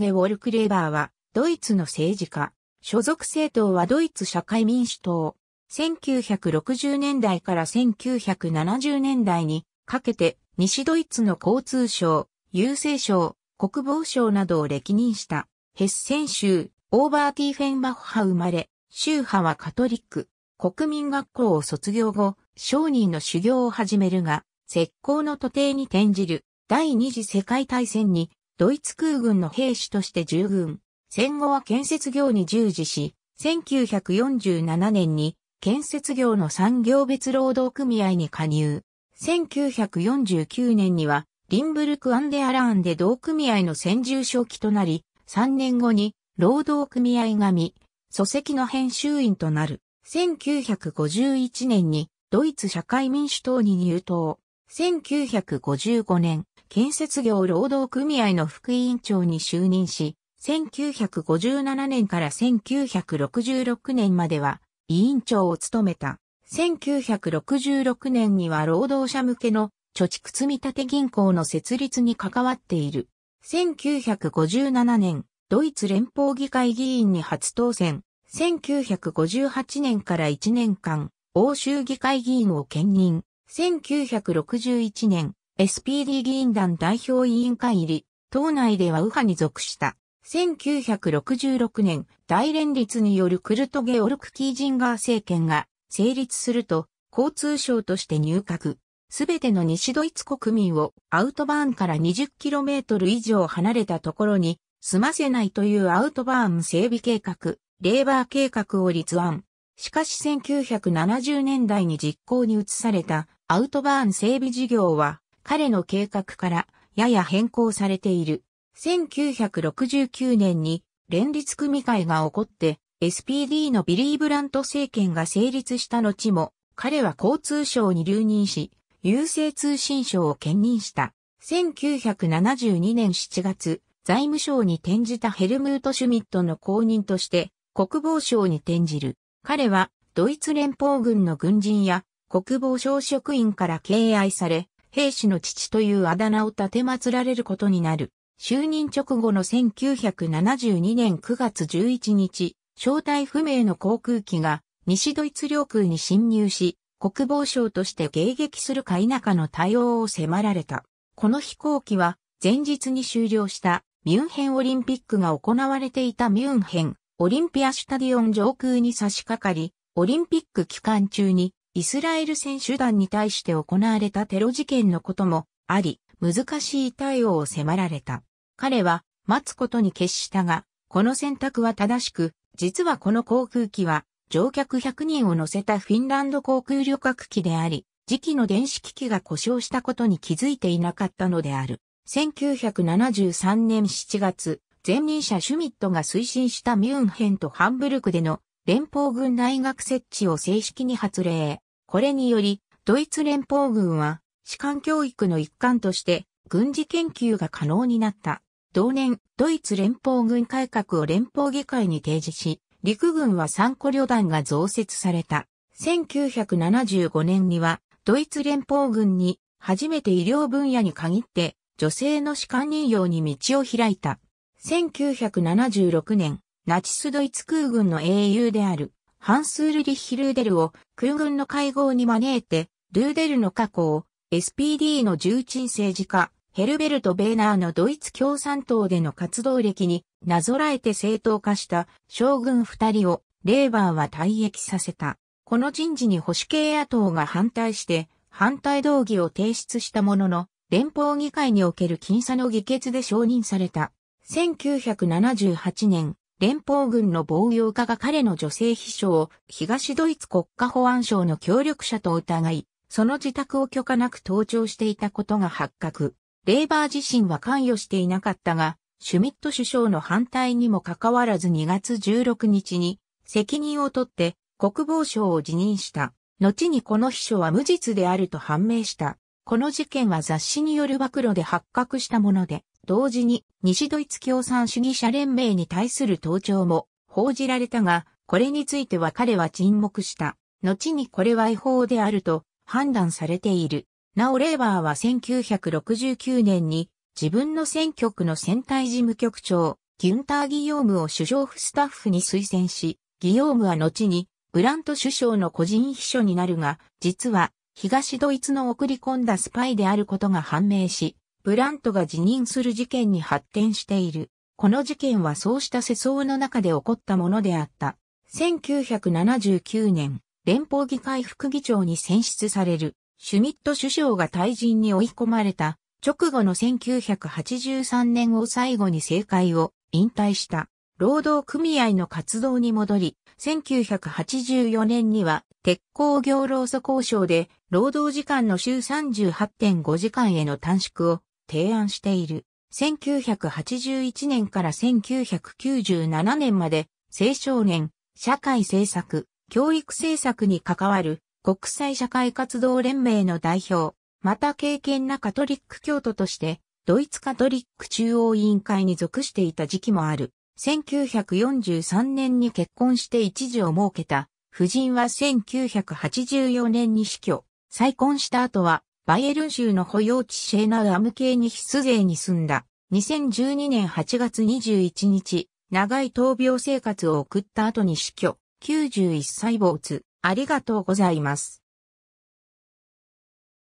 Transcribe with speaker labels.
Speaker 1: ゲ・ウォルクレーバーは、ドイツの政治家。所属政党はドイツ社会民主党。1960年代から1970年代にかけて、西ドイツの交通省、郵政省、国防省などを歴任した。ヘッセン州、オーバーティーフェンバッハ生まれ、宗派はカトリック。国民学校を卒業後、商人の修行を始めるが、石膏の徒弟に転じる第二次世界大戦にドイツ空軍の兵士として従軍。戦後は建設業に従事し、1947年に建設業の産業別労働組合に加入。1949年にはリンブルク・アンデ・アラーンで同組合の専従書記となり、3年後に労働組合が見、祖石の編集員となる。1951年にドイツ社会民主党に入党。1955年、建設業労働組合の副委員長に就任し、1957年から1966年までは委員長を務めた。1966年には労働者向けの貯蓄積立銀行の設立に関わっている。1957年、ドイツ連邦議会議員に初当選。1958年から1年間、欧州議会議員を兼任。1961年、SPD 議員団代表委員会入り、党内では右派に属した。1966年、大連立によるクルト・ゲオルク・キージンガー政権が成立すると、交通省として入閣。すべての西ドイツ国民をアウトバーンから 20km 以上離れたところに住ませないというアウトバーン整備計画、レーバー計画を立案。しかし1970年代に実行に移されたアウトバーン整備事業は彼の計画からやや変更されている。1969年に連立組会が起こって SPD のビリー・ブラント政権が成立した後も彼は交通省に留任し、郵政通信省を兼任した。1972年7月、財務省に転じたヘルムート・シュミットの後任として国防省に転じる。彼はドイツ連邦軍の軍人や国防省職員から敬愛され、兵士の父というあだ名を立て祀られることになる。就任直後の1972年9月11日、正体不明の航空機が西ドイツ領空に侵入し、国防省として迎撃するか否かの対応を迫られた。この飛行機は前日に終了したミュンヘンオリンピックが行われていたミュンヘンオリンピアシュタディオン上空に差し掛かり、オリンピック期間中にイスラエル選手団に対して行われたテロ事件のこともあり、難しい対応を迫られた。彼は待つことに決したが、この選択は正しく、実はこの航空機は乗客100人を乗せたフィンランド航空旅客機であり、時期の電子機器が故障したことに気づいていなかったのである。1973年7月、前任者シュミットが推進したミュンヘンとハンブルクでの連邦軍大学設置を正式に発令。これにより、ドイツ連邦軍は、士官教育の一環として、軍事研究が可能になった。同年、ドイツ連邦軍改革を連邦議会に提示し、陸軍は3個旅団が増設された。1975年には、ドイツ連邦軍に、初めて医療分野に限って、女性の士官任用に道を開いた。1976年、ナチスドイツ空軍の英雄である、ハンスール・リッヒ・ルーデルを空軍の会合に招いて、ルーデルの過去を SPD の重鎮政治家、ヘルベルト・ベーナーのドイツ共産党での活動歴になぞらえて正当化した将軍二人をレーバーは退役させた。この人事に保守系野党が反対して反対動議を提出したものの、連邦議会における僅差の議決で承認された。1978年、連邦軍の防御家が彼の女性秘書を東ドイツ国家保安省の協力者と疑い、その自宅を許可なく登庁していたことが発覚。レーバー自身は関与していなかったが、シュミット首相の反対にもかかわらず2月16日に責任を取って国防省を辞任した。後にこの秘書は無実であると判明した。この事件は雑誌による暴露で発覚したもので、同時に西ドイツ共産主義者連盟に対する盗聴も報じられたが、これについては彼は沈黙した。後にこれは違法であると判断されている。なおレーバーは1969年に自分の選挙区の選対事務局長、ギュンター・ギヨームを首相府スタッフに推薦し、ギヨームは後にブラント首相の個人秘書になるが、実は東ドイツの送り込んだスパイであることが判明し、ブラントが辞任する事件に発展している。この事件はそうした世相の中で起こったものであった。1979年、連邦議会副議長に選出される、シュミット首相が退陣に追い込まれた、直後の1983年を最後に政界を引退した。労働組合の活動に戻り、1984年には鉄鋼業労組交渉で労働時間の週38.5時間への短縮を提案している。1981年から1997年まで青少年、社会政策、教育政策に関わる国際社会活動連盟の代表、また経験なカトリック教徒としてドイツカトリック中央委員会に属していた時期もある。1943年に結婚して一時を設けた。夫人は1984年に死去。再婚した後はバイエルン州の保養地シェーナウアム系に必税に住んだ。2012年8月21日、長い闘病生活を送った後に死去、91歳没、ありがとうございます。